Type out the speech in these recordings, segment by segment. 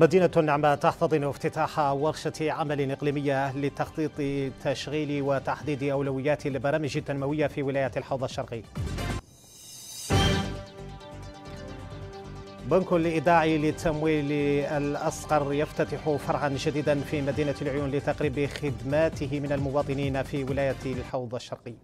مدينة النعمة تحتضن افتتاح ورشة عمل إقليمية لتخطيط تشغيل وتحديد أولويات البرامج التنموية في ولاية الحوض الشرقي بنك الإيداع للتمويل الأصغر يفتتح فرعا جديدا في مدينة العيون لتقريب خدماته من المواطنين في ولاية الحوض الشرقي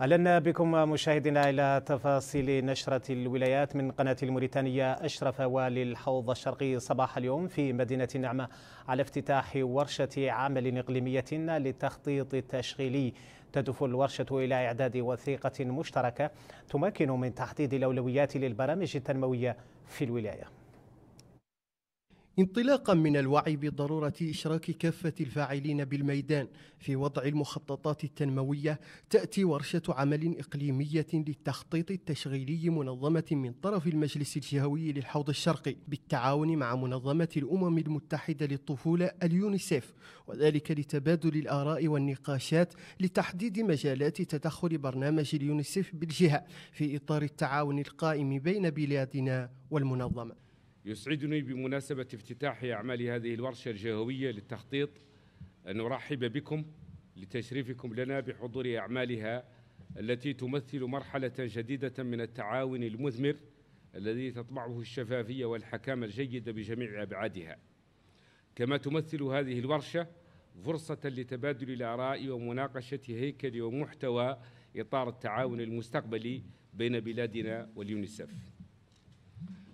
أهلا بكم مشاهدينا إلى تفاصيل نشرة الولايات من قناة الموريتانية أشرف والي الحوض الشرقي صباح اليوم في مدينة النعمة على افتتاح ورشة عمل إقليمية للتخطيط التشغيلي تدف الورشة إلى إعداد وثيقة مشتركة تمكن من تحديد الأولويات للبرامج التنموية في الولاية انطلاقا من الوعي بضروره اشراك كافه الفاعلين بالميدان في وضع المخططات التنمويه تاتي ورشه عمل اقليميه للتخطيط التشغيلي منظمه من طرف المجلس الجهوي للحوض الشرقي بالتعاون مع منظمه الامم المتحده للطفوله اليونيسيف وذلك لتبادل الاراء والنقاشات لتحديد مجالات تدخل برنامج اليونيسيف بالجهه في اطار التعاون القائم بين بلادنا والمنظمه يسعدني بمناسبة افتتاح أعمال هذه الورشة الجهوية للتخطيط أن أرحب بكم لتشريفكم لنا بحضور أعمالها التي تمثل مرحلة جديدة من التعاون المثمر الذي تطمعه الشفافية والحكامة الجيدة بجميع أبعادها كما تمثل هذه الورشة فرصة لتبادل الآراء ومناقشة هيكل ومحتوى إطار التعاون المستقبلي بين بلادنا واليونيسف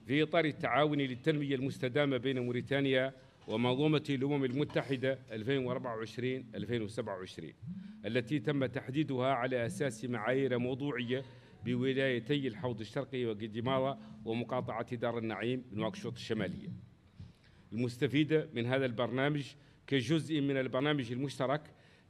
في إطار التعاون للتنمية المستدامة بين موريتانيا ومنظومة الأمم المتحدة 2024-2027 التي تم تحديدها على أساس معايير موضوعية بولايتي الحوض الشرقي وقديمارا ومقاطعة دار النعيم واكشوط الشمالية المستفيدة من هذا البرنامج كجزء من البرنامج المشترك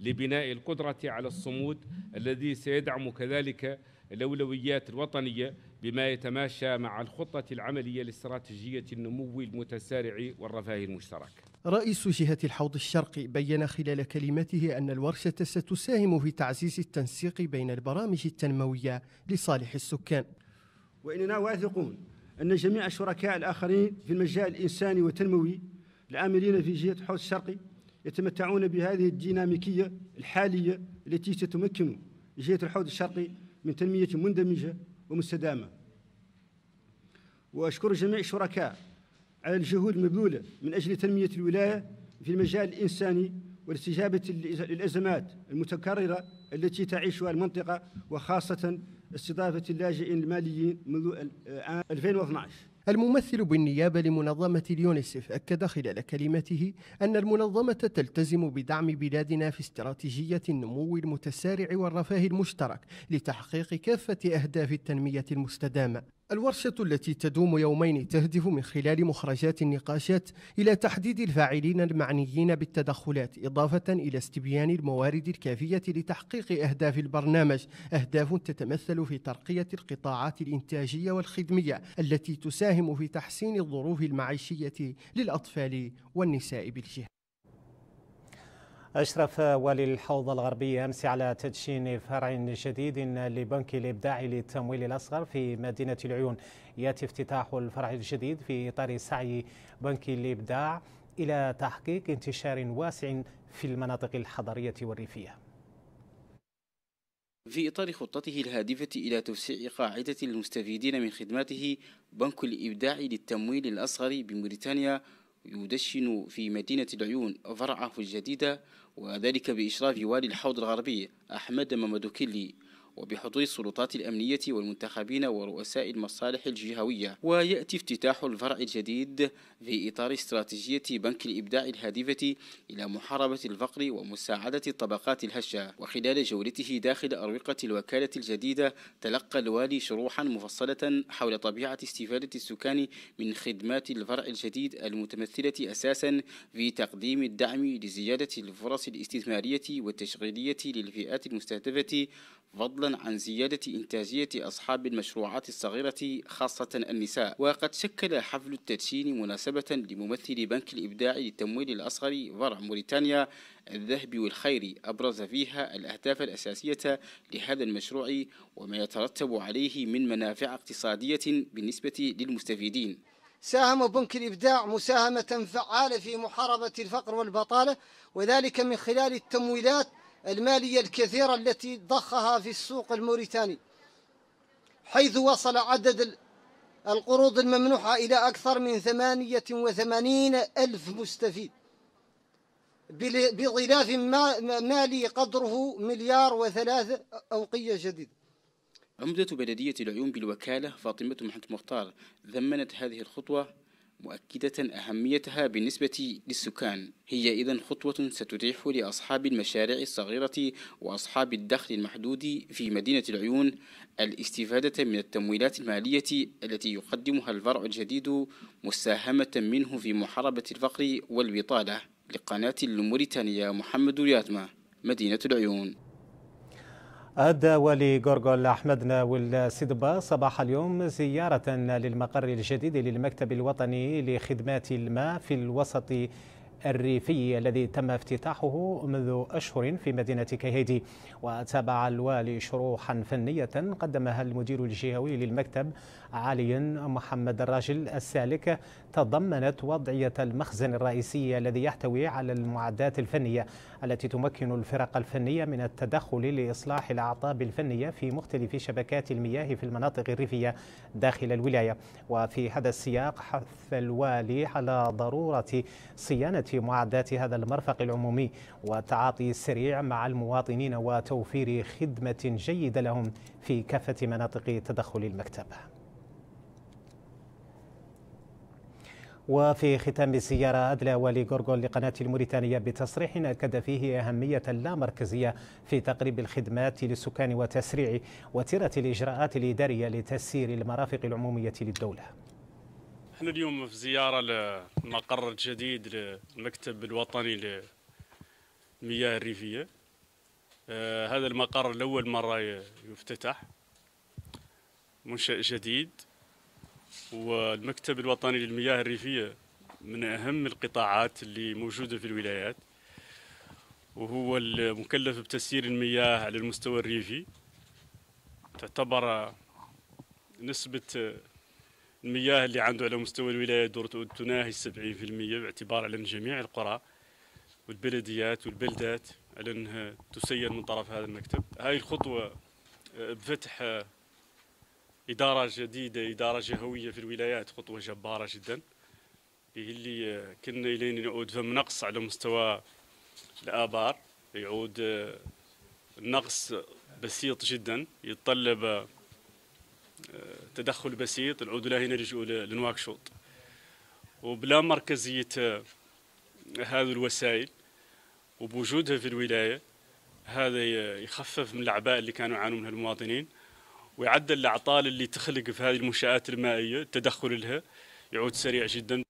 لبناء القدرة على الصمود الذي سيدعم كذلك الأولويات الوطنية بما يتماشى مع الخطة العملية لاستراتيجية النمو المتسارع والرفاه المشترك رئيس جهة الحوض الشرقي بين خلال كلمته أن الورشة ستساهم في تعزيز التنسيق بين البرامج التنموية لصالح السكان وإننا واثقون أن جميع الشركاء الآخرين في المجال الإنساني والتنموي العاملين في جهة الحوض الشرقي يتمتعون بهذه الديناميكية الحالية التي ستمكن جهة الحوض الشرقي من تنمية مندمجة ومستدامة وأشكر جميع الشركاء على الجهود المبذولة من أجل تنمية الولاية في المجال الإنساني والاستجابة للأزمات المتكررة التي تعيشها المنطقة وخاصة استضافة اللاجئين الماليين منذ آه، آه، عام 2012 الممثل بالنيابة لمنظمة اليونسف أكد خلال كلمته أن المنظمة تلتزم بدعم بلادنا في استراتيجية النمو المتسارع والرفاه المشترك لتحقيق كافة أهداف التنمية المستدامة الورشة التي تدوم يومين تهدف من خلال مخرجات النقاشات إلى تحديد الفاعلين المعنيين بالتدخلات إضافة إلى استبيان الموارد الكافية لتحقيق أهداف البرنامج أهداف تتمثل في ترقية القطاعات الإنتاجية والخدمية التي تساهم في تحسين الظروف المعيشية للأطفال والنساء بالجهة أشرف والي الحوض الغربي أمس على تدشين فرع جديد لبنك الإبداع للتمويل الأصغر في مدينة العيون يأتي افتتاح الفرع الجديد في إطار سعي بنك الإبداع إلى تحقيق انتشار واسع في المناطق الحضرية والريفية في إطار خطته الهادفة إلى توسيع قاعدة المستفيدين من خدماته بنك الإبداع للتمويل الأصغر بموريتانيا يدشن في مدينة العيون فرعه الجديدة وذلك بإشراف والي الحوض الغربي أحمد ممدوكيلي وبحضور السلطات الأمنية والمنتخبين ورؤساء المصالح الجهوية ويأتي افتتاح الفرع الجديد في إطار استراتيجية بنك الإبداع الهادفة إلى محاربة الفقر ومساعدة الطبقات الهشة وخلال جولته داخل أروقة الوكالة الجديدة تلقى الوالي شروحا مفصلة حول طبيعة استفادة السكان من خدمات الفرع الجديد المتمثلة أساسا في تقديم الدعم لزيادة الفرص الاستثمارية والتشغيلية للفئات المستهدفة فضلا عن زيادة إنتاجية أصحاب المشروعات الصغيرة خاصة النساء وقد شكل حفل التدشين مناسبة لممثل بنك الإبداع للتمويل الأصغر فرع موريتانيا الذهبي والخير أبرز فيها الأهداف الأساسية لهذا المشروع وما يترتب عليه من منافع اقتصادية بالنسبة للمستفيدين ساهم بنك الإبداع مساهمة فعالة في محاربة الفقر والبطالة وذلك من خلال التمويلات المالية الكثيرة التي ضخها في السوق الموريتاني حيث وصل عدد القروض الممنوحة إلى أكثر من 88 ألف مستفيد بغلاف مالي قدره مليار وثلاثة أوقية جديدة عمدة بلدية العيون بالوكالة فاطمة محمد مختار ذمنت هذه الخطوة مؤكدة أهميتها بالنسبة للسكان هي إذا خطوة ستتيح لأصحاب المشاريع الصغيرة وأصحاب الدخل المحدود في مدينة العيون الاستفادة من التمويلات المالية التي يقدمها الفرع الجديد مساهمة منه في محاربة الفقر والبطالة لقناة الموريتانية محمد رياتما مدينة العيون أدى ولي جورجول أحمدنا والسيدبا صباح اليوم زيارة للمقر الجديد للمكتب الوطني لخدمات الماء في الوسط الريفي الذي تم افتتاحه منذ أشهر في مدينة كيهيدي وتابع الوالي شروحا فنية قدمها المدير الجهوي للمكتب علي محمد الراجل السالك تضمنت وضعية المخزن الرئيسي الذي يحتوي على المعدات الفنية التي تمكن الفرق الفنية من التدخل لإصلاح الأعطاب الفنية في مختلف شبكات المياه في المناطق الريفية داخل الولاية وفي هذا السياق حث الوالي على ضرورة صيانة معدات هذا المرفق العمومي والتعاطي السريع مع المواطنين وتوفير خدمة جيدة لهم في كافة مناطق تدخل المكتب وفي ختام الزيارة أدلى والي غورغون لقناة الموريتانية بتصريح أكد فيه أهمية اللامركزية في تقريب الخدمات للسكان وتسريع وتيرة الإجراءات الإدارية لتسيير المرافق العمومية للدولة احنا اليوم في زيارة للمقر الجديد للمكتب الوطني للمياه الريفية آه، هذا المقر لأول مرة يفتتح منشأ جديد والمكتب الوطني للمياه الريفية من أهم القطاعات اللي موجودة في الولايات وهو المكلف بتسيير المياه على المستوى الريفي تعتبر نسبة المياه اللي عنده على مستوى الولاية دور تناهي 70% باعتبار على جميع القرى والبلديات والبلدات على أنها تسير من طرف هذا المكتب هاي الخطوة بفتح إدارة جديدة إدارة جهوية في الولايات خطوة جبارة جدا به اللي كنا إلينا نعود فم نقص على مستوى الآبار يعود النقص آه، بسيط جدا يتطلب آه، تدخل بسيط نعود له رجوع لنواكشوط وبلا مركزية آه، هذه الوسائل وبوجودها في الولاية هذا يخفف من الأعباء اللي كانوا يعانوا منها المواطنين ويعدل الاعطال اللي تخلق في هذه المنشات المائيه التدخل لها يعود سريع جدا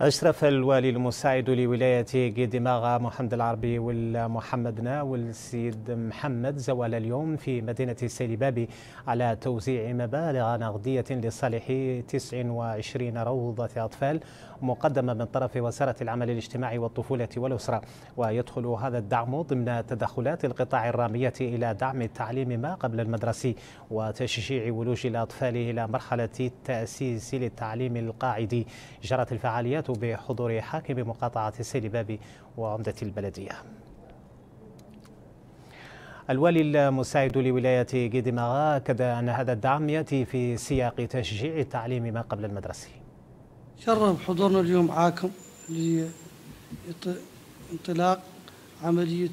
أشرف الوالي المساعد لولاية قدماغة محمد العربي والمحمد ناول السيد محمد زوال اليوم في مدينة السيلبابي على توزيع مبالغ نقدية لصالح 29 روضة أطفال مقدمة من طرف وزارة العمل الاجتماعي والطفولة والأسرة ويدخل هذا الدعم ضمن تدخلات القطاع الرامية إلى دعم التعليم ما قبل المدرسي وتشجيع ولوج الأطفال إلى مرحلة التأسيس للتعليم القاعدي جرت الفعاليات التوقيعات بحضور حاكم مقاطعة سيل بابي وعمدة البلدية الوالي المساعد لولاية جيديماغا أكد أن هذا الدعم يأتي في سياق تشجيع التعليم ما قبل المدرسي شرف حضورنا اليوم معاكم لانطلاق عملية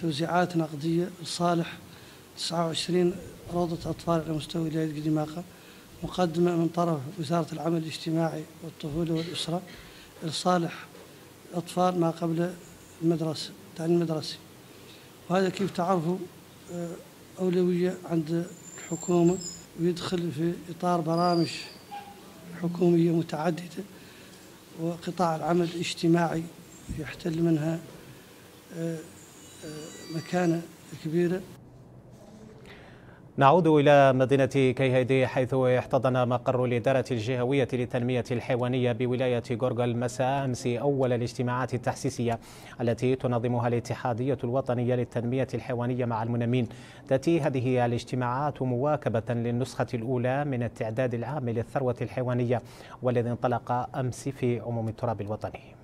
توزيعات نقدية لصالح 29 روضة أطفال على مستوى ولاية جديماغا مقدمة من طرف وزارة العمل الاجتماعي والطفولة والأسرة لصالح أطفال ما قبل المدرسة التعليم المدرسي وهذا كيف تعرفوا آه، أولوية عند الحكومة ويدخل في إطار برامج حكومية متعددة وقطاع العمل الاجتماعي يحتل منها آه، آه، مكانة كبيرة نعود إلى مدينة كيهيدي حيث احتضن مقر الإدارة الجهوية للتنمية الحيوانية بولاية غورغل مساء أمس أول الاجتماعات التحسيسية التي تنظمها الاتحادية الوطنية للتنمية الحيوانية مع المنمين تأتي هذه الاجتماعات مواكبة للنسخة الأولى من التعداد العام للثروة الحيوانية والذي انطلق أمس في عموم التراب الوطني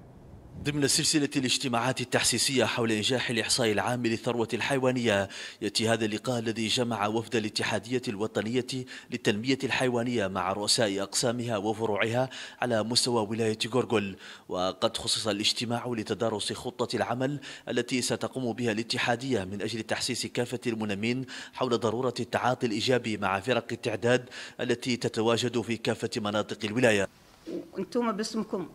ضمن سلسلة الاجتماعات التحسيسية حول إنجاح الإحصاء العام للثروة الحيوانية يأتي هذا اللقاء الذي جمع وفد الاتحادية الوطنية للتنمية الحيوانية مع رؤساء أقسامها وفروعها على مستوى ولاية غورغول وقد خصص الاجتماع لتدارس خطة العمل التي ستقوم بها الاتحادية من أجل تحسيس كافة المنمين حول ضرورة التعاطي الإيجابي مع فرق التعداد التي تتواجد في كافة مناطق الولاية وانتم باسمكم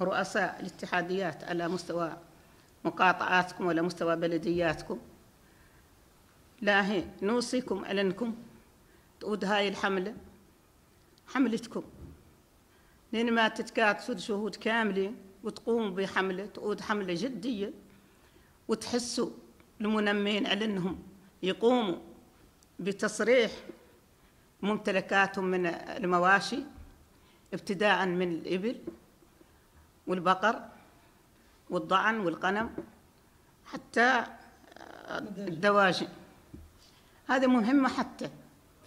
رؤساء الاتحاديات على مستوى مقاطعاتكم وعلى مستوى بلدياتكم هي نوصيكم على أنكم تقود هاي الحملة حملتكم لين ما تتكاتفوا شهود كاملة وتقوموا بحملة تقود حملة جدية وتحسوا المنمين على أنهم يقوموا بتصريح ممتلكاتهم من المواشي ابتداء من الإبل والبقر والضعن والقنم حتى آه، الدواجن هذه مهمة حتى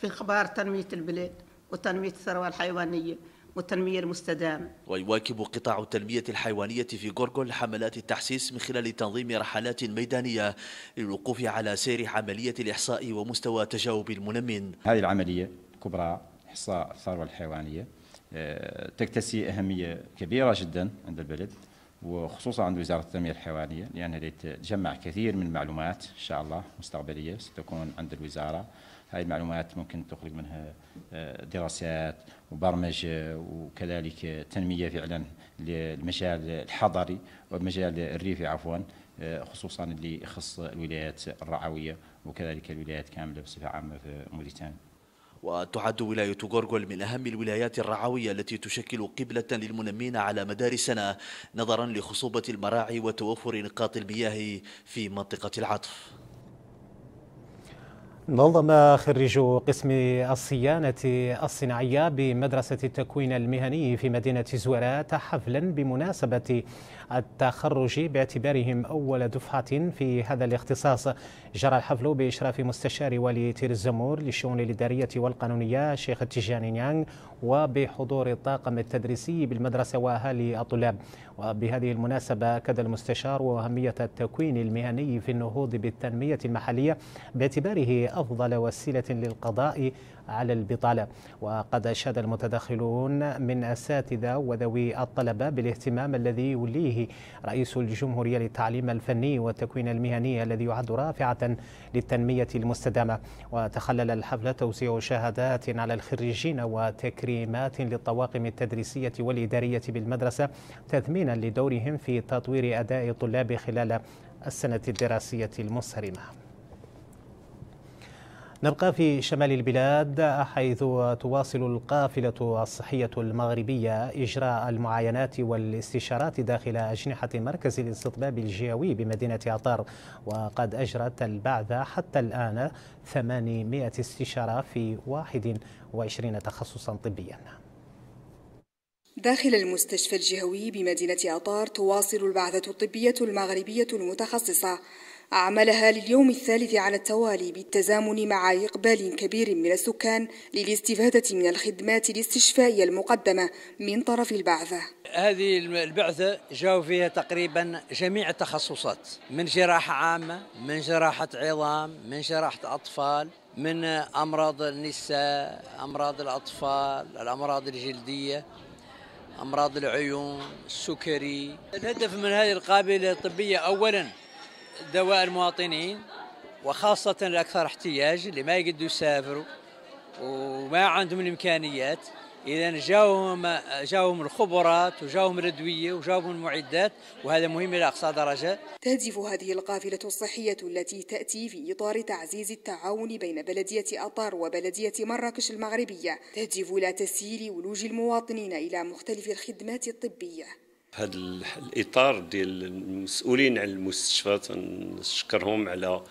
في إخبار تنمية البلاد وتنمية الثروة الحيوانية والتنمية المستدامة ويواكب قطاع التنمية الحيوانية في غورغول حملات التحسيس من خلال تنظيم رحلات ميدانية للوقوف على سير عملية الإحصاء ومستوى تجاوب المنمن هذه العملية كبرى إحصاء الثروة الحيوانية آه، تكتسي أهمية كبيرة جدا عند البلد وخصوصا عند وزارة التنمية الحيوانية لأنها تجمع كثير من المعلومات إن شاء الله مستقبلية ستكون عند الوزارة هاي المعلومات ممكن تخرج منها آه، دراسات وبرمجة وكذلك تنمية فعلا للمجال الحضري والمجال الريفي عفوا آه، خصوصا اللي يخص الولايات الرعوية وكذلك الولايات كاملة بصفة عامة في موريتانيا وتعد ولاية غورغول من أهم الولايات الرعوية التي تشكل قبلة للمنمين على مدار سنة نظرا لخصوبة المراعي وتوفر نقاط المياه في منطقة العطف نظم خريج قسم الصيانة الصناعية بمدرسة التكوين المهني في مدينة زورات حفلا بمناسبة التخرج باعتبارهم أول دفعة في هذا الاختصاص جرى الحفل بإشراف مستشار والي تير الزمور للشؤون الإدارية والقانونية شيخ تيجان نيانغ وبحضور الطاقم التدريسي بالمدرسة وأهالي الطلاب وبهذه المناسبة أكد المستشار وأهمية التكوين المهني في النهوض بالتنمية المحلية باعتباره أفضل وسيلة للقضاء على البطالة وقد أشاد المتدخلون من أساتذة وذوي الطلبة بالاهتمام الذي يوليه رئيس الجمهورية للتعليم الفني والتكوين المهني الذي يعد رافعة للتنمية المستدامة وتخلل الحفل توزيع شهادات على الخريجين وتكريمات للطواقم التدريسية والإدارية بالمدرسة تثمينا لدورهم في تطوير أداء الطلاب خلال السنة الدراسية المصرمة نبقى في شمال البلاد حيث تواصل القافلة الصحية المغربية إجراء المعاينات والاستشارات داخل أجنحة مركز الاستطباب الجهوي بمدينة عطار وقد أجرت البعثة حتى الآن 800 استشارة في 21 تخصصا طبيا داخل المستشفى الجهوي بمدينة عطار تواصل البعثة الطبية المغربية المتخصصة عملها لليوم الثالث على التوالي بالتزامن مع إقبال كبير من السكان للاستفادة من الخدمات الاستشفائية المقدمة من طرف البعثة هذه البعثة جاءوا فيها تقريبا جميع التخصصات من جراحة عامة من جراحة عظام من جراحة أطفال من أمراض النساء أمراض الأطفال الأمراض الجلدية أمراض العيون السكري الهدف من هذه القابلة الطبية أولاً دواء المواطنين وخاصة الأكثر احتياج اللي ما يقدروا يسافروا وما عندهم الإمكانيات إذا جاوهم جاوهم الخبرات وجاوهم الأدوية وجاوهم المعدات وهذا مهم إلى أقصى درجة تهدف هذه القافلة الصحية التي تأتي في إطار تعزيز التعاون بين بلدية أطار وبلدية مراكش المغربية تهدف إلى تسهيل ولوج المواطنين إلى مختلف الخدمات الطبية هذا الاطار ديال المسؤولين على المستشفى نشكرهم على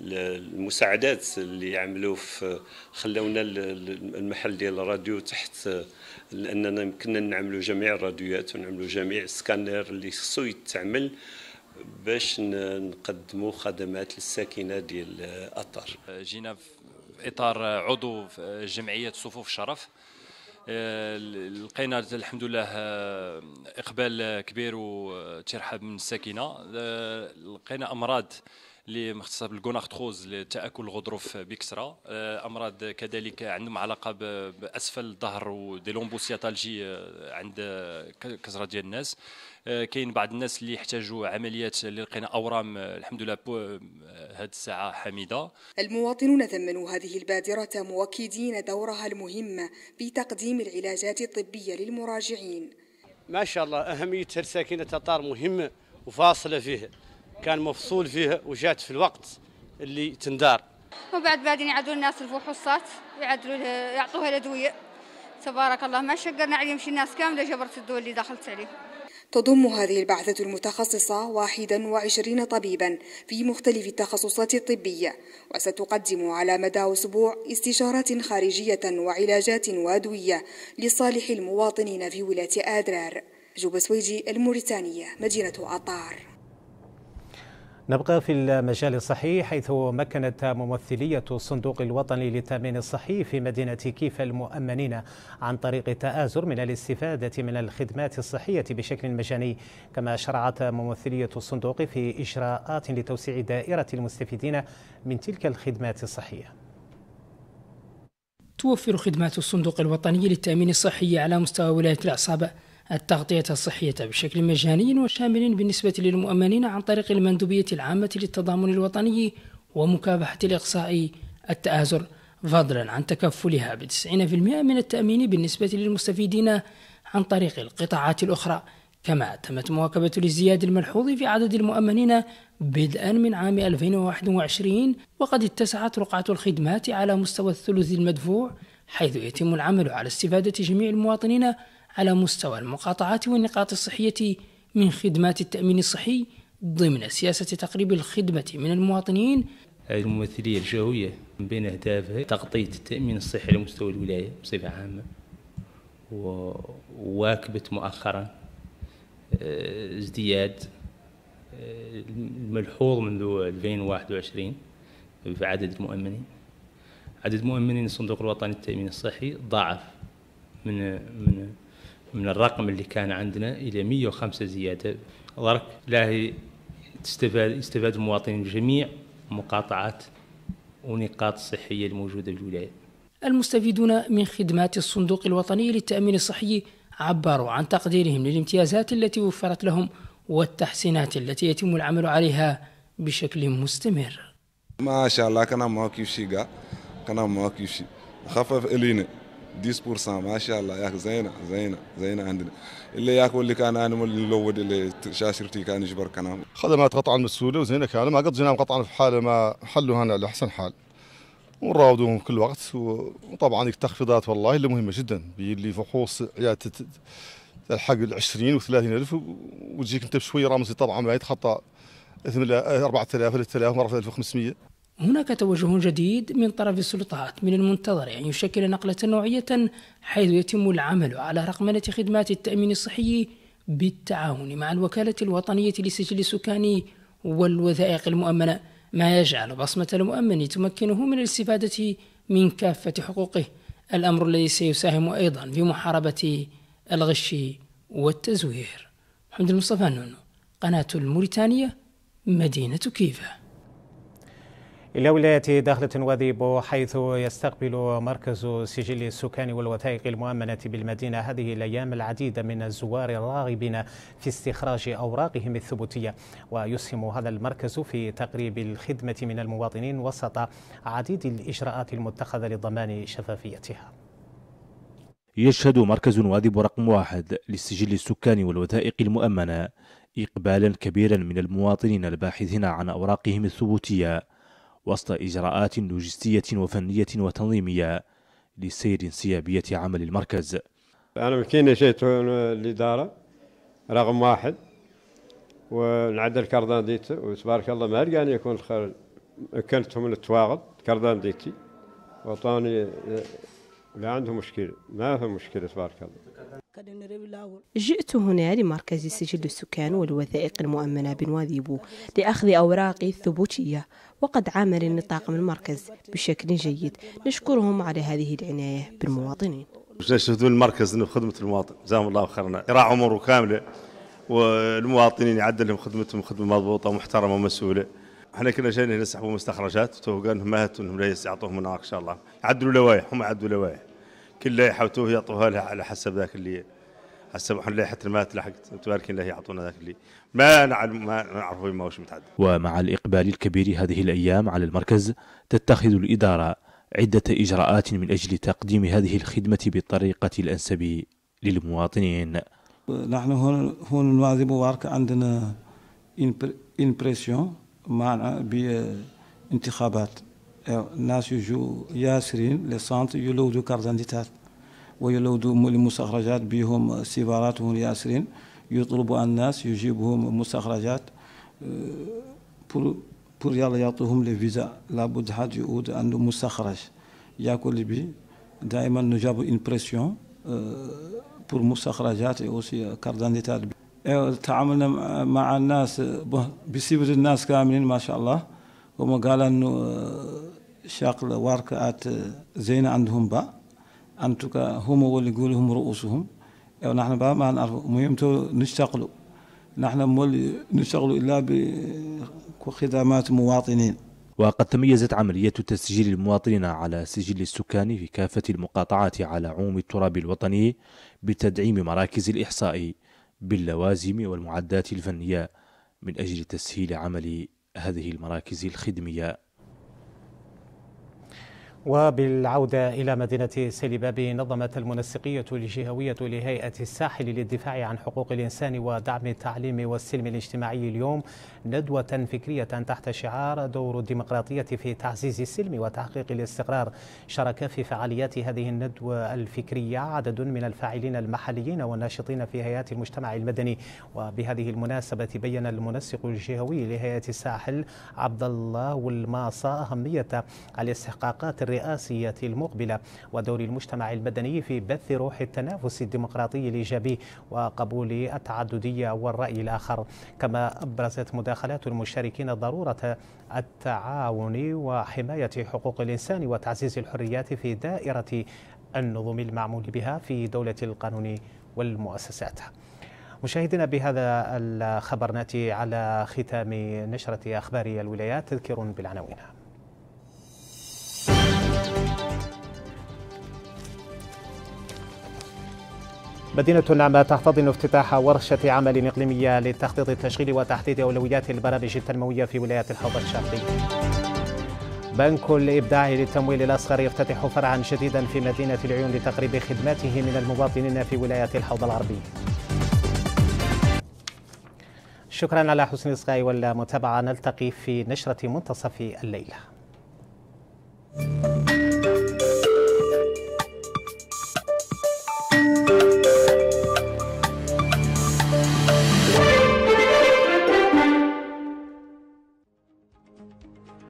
المساعدات اللي عملوا في خلونا المحل ديال الراديو تحت لاننا يمكننا نعملوا جميع الراديوات ونعملوا جميع السكانر اللي خصو يتعمل باش نقدموا خدمات للساكنه ديال الاطار جينا في اطار عضو في جمعيه صفوف الشرف آه، لقينا الحمد لله آه، اقبال كبير وترحب من الساكنه آه، لقينا امراض اللي مختصه بالجونارتروز لتاكل الغضروف بكثره آه، امراض كذلك عندهم علاقه باسفل الظهر ودي لومبوسياتالجي آه، عند كثره ديال الناس آه، كاين بعض الناس اللي يحتاجوا عمليات اللي لقينا اورام الحمد لله هذه الساعه حميده المواطنون ذمنوا هذه البادره مؤكدين دورها المهم في تقديم العلاجات الطبيه للمراجعين ما شاء الله اهميه الساكنه تطار مهمه وفاصله فيه كان مفصول فيه وجات في الوقت اللي تندار وبعد بعدين يعدلوا الناس الفحوصات يعدلوا يعطوها الادويه تبارك الله ما شقرنا عليهم شي الناس كامله جبرت الدول اللي دخلت عليهم تضم هذه البعثة المتخصصة 21 طبيبا في مختلف التخصصات الطبية وستقدم على مدى أسبوع استشارات خارجية وعلاجات وأدوية لصالح المواطنين في ولاية آدرار جوبسويجي سويجي الموريتانية مدينة أطار نبقى في المجال الصحي حيث مكنت ممثلية الصندوق الوطني للتأمين الصحي في مدينة كيف المؤمنين عن طريق التآزر من الاستفادة من الخدمات الصحية بشكل مجاني كما شرعت ممثلية الصندوق في إجراءات لتوسيع دائرة المستفيدين من تلك الخدمات الصحية توفر خدمات الصندوق الوطني للتأمين الصحي على مستوى ولاية الأعصاب التغطية الصحية بشكل مجاني وشامل بالنسبة للمؤمنين عن طريق المندوبية العامة للتضامن الوطني ومكافحة الإقصاء التآزر فضلا عن تكفلها ب 90% من التأمين بالنسبة للمستفيدين عن طريق القطاعات الأخرى كما تمت مواكبة الازدياد الملحوظ في عدد المؤمنين بدءا من عام 2021 وقد اتسعت رقعة الخدمات على مستوى الثلث المدفوع حيث يتم العمل على استفادة جميع المواطنين على مستوى المقاطعات والنقاط الصحية من خدمات التأمين الصحي ضمن سياسة تقريب الخدمة من المواطنين الممثلية الجوية من بين أهدافها تغطية التأمين الصحي على مستوى الولاية بصفة عامة وواكبت مؤخرا آه، ازدياد آه، الملحوظ منذ 2021 في عدد المؤمنين عدد مؤمنين الصندوق الوطني للتأمين الصحي ضاعف من من من الرقم اللي كان عندنا إلى 105 زيادة ضرك لا تستفاد يستفاد المواطنين جميع مقاطعات ونقاط الصحية الموجودة في المستفيدون من خدمات الصندوق الوطني للتأمين الصحي عبروا عن تقديرهم للامتيازات التي وفرت لهم والتحسينات التي يتم العمل عليها بشكل مستمر ما شاء الله كان موكب كنا كان موكب شي خفف إلينا 10% ما شاء الله يا اخي زينه زينه زينه عندنا اللي ياكل اللي كان انا اللود اللي شاشرتي كان يجبر كان خدمات قطعا مسؤوله وزينه كان ما قد زينه قطعا في حاله ما حلوا هنا على احسن حال ونراودوهم كل وقت وطبعا التخفيضات والله اللي مهمه جدا اللي فحوص عياده الحق ال 20 و 30 الف وتجيك انت بشويه رمزي طبعا ما يتخطى 4000 3000 مره 1500 هناك توجه جديد من طرف السلطات من المنتظر أن يعني يشكل نقلة نوعية حيث يتم العمل على رقمنة خدمات التأمين الصحي بالتعاون مع الوكالة الوطنية لسجل السكاني والوثائق المؤمنة ما يجعل بصمة المؤمن تمكنه من الاستفادة من كافة حقوقه الأمر الذي سيساهم أيضا في محاربة الغش والتزوير محمد المصطفى نونو قناة الموريتانية مدينة كيفه إلى ولاية داخلة وذيبو حيث يستقبل مركز سجل السكان والوثائق المؤمنة بالمدينة هذه الأيام العديد من الزوار الراغبين في استخراج أوراقهم الثبوتية ويسهم هذا المركز في تقريب الخدمة من المواطنين وسط عديد الإجراءات المتخذة لضمان شفافيتها يشهد مركز واذب رقم واحد للسجل السكاني والوثائق المؤمنة إقبالا كبيرا من المواطنين الباحثين عن أوراقهم الثبوتية وسط إجراءات لوجستية وفنية وتنظيمية لسير انسيابية عمل المركز أنا مكينة جيت الإدارة رقم واحد ونعد كردان ديت وتبارك الله ما لقاني يكون الخير اكلتهم التواغد كردان ديتي وطاني لا عندهم مشكله ما في مشكله تبارك الله جئت هنا لمركز سجل السكان والوثائق المؤمنة بنواذيبو لأخذ أوراقي الثبوتية وقد عمل طاقم المركز بشكل جيد نشكرهم على هذه العناية بالمواطنين نشهد المركز خدمة المواطن جزاهم الله خيرنا راع عمره كاملة والمواطنين يعدل لهم خدمتهم خدمة مضبوطة ومحترمة ومسؤولة احنا كنا جايين هنا نسحبوا مستخرجات تو قال لهم ما انهم لا يعطوهم مناقشه ان شاء الله يعدلوا لوايح هم يعدلوا لوايح كل اللي يحوتوه يعطوها لها على حسب ذاك اللي حسب احنا لائحه المات لحقت تبارك الله يعطونا ذاك اللي ما نعلم ما نعرفه ما هوش متعدد. ومع الاقبال الكبير هذه الايام على المركز تتخذ الاداره عده اجراءات من اجل تقديم هذه الخدمه بالطريقه الانسب للمواطنين. نحن هون هون الماضي مبارك عندنا impression معنا بانتخابات الناس يجوا ياسرين للسانت يلودوا كارزانديتات ويلودوا المستخرجات بهم سيباراتهم ياسرين يطلبوا الناس يجيبهم مستخرجات بور بور يلا يعطوهم الفيزا لابد حد يعود عنده مستخرج ياكل بي دائما نجاب بريسيون بور مستخرجات اوسي كارزانديتات تعاملنا مع الناس بصبر الناس كاملين ما شاء الله انه آه، شاق واركات آه، زينة عندهم با انتوكا هم اللي يقولهم رؤوسهم ونحن بقى ما نعرف مهم نشتغلوا نحن مول نشتغلوا إلا بخدمات آه، مواطنين وقد تميزت عملية تسجيل المواطنين على سجل السكان في كافة المقاطعات على عموم التراب الوطني بتدعيم مراكز الإحصاء باللوازم والمعدات الفنية من أجل تسهيل عمل هذه المراكز الخدمية وبالعودة إلى مدينة سيليباب نظمت المنسقية الجهوية لهيئة الساحل للدفاع عن حقوق الإنسان ودعم التعليم والسلم الاجتماعي اليوم ندوة فكرية تحت شعار دور الديمقراطية في تعزيز السلم وتحقيق الاستقرار شارك في فعاليات هذه الندوة الفكرية عدد من الفاعلين المحليين والناشطين في هيئات المجتمع المدني وبهذه المناسبة بين المنسق الجهوي لهيئة الساحل عبد الله والماصة أهمية الاستحقاقات الرئاسية المقبلة ودور المجتمع المدني في بث روح التنافس الديمقراطي الإيجابي وقبول التعددية والرأي الآخر كما أبرزت مداخلات المشاركين ضرورة التعاون وحماية حقوق الإنسان وتعزيز الحريات في دائرة النظم المعمول بها في دولة القانون والمؤسسات مشاهدينا بهذا الخبر ناتي على ختام نشرة أخبار الولايات تذكر بالعناوين مدينة النعمة تحتضن افتتاح ورشة عمل إقليمية للتخطيط التشغيل وتحديد أولويات البرامج التنموية في ولاية الحوض الشرقي. بنك الإبداع للتمويل الأصغر يفتتح فرعا جديدا في مدينة العيون لتقريب خدماته من المواطنين في ولاية الحوض العربي. شكرا على حسن الإصغاء والمتابعة نلتقي في نشرة منتصف الليلة.